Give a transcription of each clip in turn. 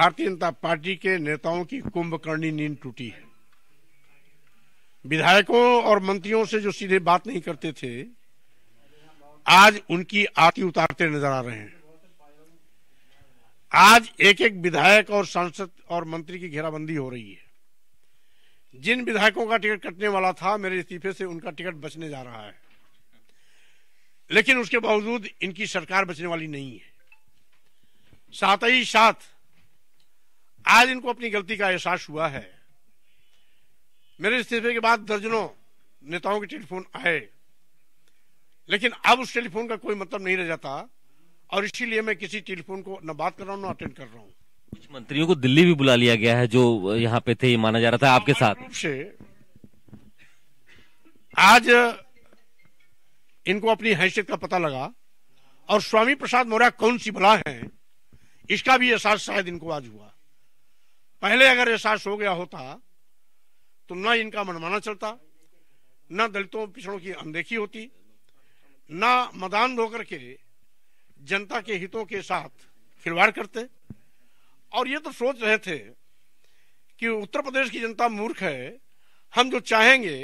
भारतीय जनता पार्टी के नेताओं की कुंभकर्णी नींद टूटी है विधायकों और मंत्रियों से जो सीधे बात नहीं करते थे आज उनकी आती उतारते नजर आ रहे हैं आज एक एक विधायक और सांसद और मंत्री की घेराबंदी हो रही है जिन विधायकों का टिकट कटने वाला था मेरे इस्तीफे से उनका टिकट बचने जा रहा है लेकिन उसके बावजूद इनकी सरकार बचने वाली नहीं है साथ ही साथ आज इनको अपनी गलती का एहसास हुआ है मेरे इस्तीफे के बाद दर्जनों नेताओं के टेलीफोन आए लेकिन अब उस टेलीफोन का कोई मतलब नहीं रह जाता और इसीलिए मैं किसी टेलीफोन को न बात कर रहा हूँ न अटेंड कर रहा हूँ कुछ मंत्रियों को दिल्ली भी बुला लिया गया है जो यहाँ पे थे माना जा रहा था आपके साथ से आज इनको अपनी हैसियत का पता लगा और स्वामी प्रसाद मौर्य कौन सी भला है इसका भी एहसास शायद इनको आज हुआ पहले अगर एहसास हो गया होता तो ना इनका मनमाना चलता न दलितों पिछड़ों की अनदेखी होती ना मदान धोकर के जनता के हितों के साथ खिलवाड़ करते और ये तो सोच रहे थे कि उत्तर प्रदेश की जनता मूर्ख है हम जो चाहेंगे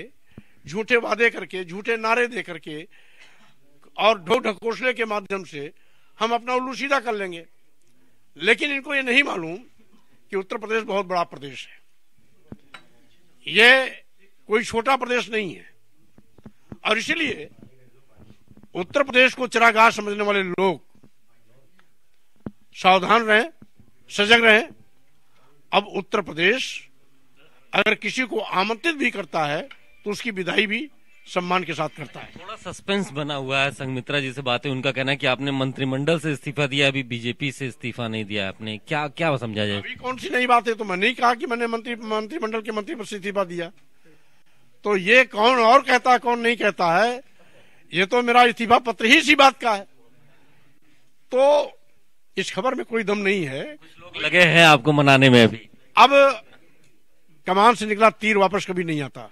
झूठे वादे करके झूठे नारे दे करके और ढो ढकोसले के माध्यम से हम अपना उल्लू सीधा कर लेंगे लेकिन इनको ये नहीं मालूम कि उत्तर प्रदेश बहुत बड़ा प्रदेश है ये कोई छोटा प्रदेश नहीं है और इसलिए उत्तर प्रदेश को चिरागा समझने वाले लोग सावधान रहें सजग रहें अब उत्तर प्रदेश अगर किसी को आमंत्रित भी करता है तो उसकी विदाई भी सम्मान के साथ करता है थोड़ा सस्पेंस बना हुआ है संगमित्रा जी से बातें उनका कहना है कि आपने मंत्रिमंडल से इस्तीफा दिया अभी बीजेपी से इस्तीफा नहीं दिया आपने क्या क्या समझा जाए अभी कौन सी नई बात है तो मैंने ही कहा कि मैंने मंत्री मंत्रिमंडल के मंत्री पर इस्तीफा दिया तो ये कौन और कहता कौन नहीं कहता है ये तो मेरा इस्तीफा पत्र ही इसी बात का है तो इस खबर में कोई दम नहीं है लगे हैं आपको मनाने में अभी अब कमान से निकला तीर वापस कभी नहीं आता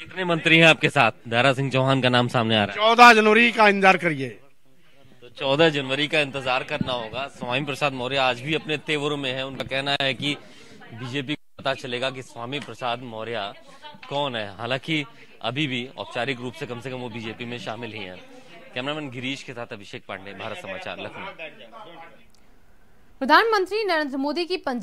कितने मंत्री हैं आपके साथ दारा सिंह चौहान का नाम सामने आ रहा है चौदह जनवरी का इंतजार करिए तो चौदह जनवरी का इंतजार करना होगा स्वामी प्रसाद मौर्य आज भी अपने तेवरों में है उनका कहना है की बीजेपी को पता चलेगा कि स्वामी प्रसाद मौर्य कौन है हालांकि अभी भी औपचारिक रूप से कम से कम वो बीजेपी में शामिल ही है कैमरामैन गिरीश के साथ अभिषेक पांडे भारत समाचार लखनऊ प्रधानमंत्री नरेंद्र मोदी की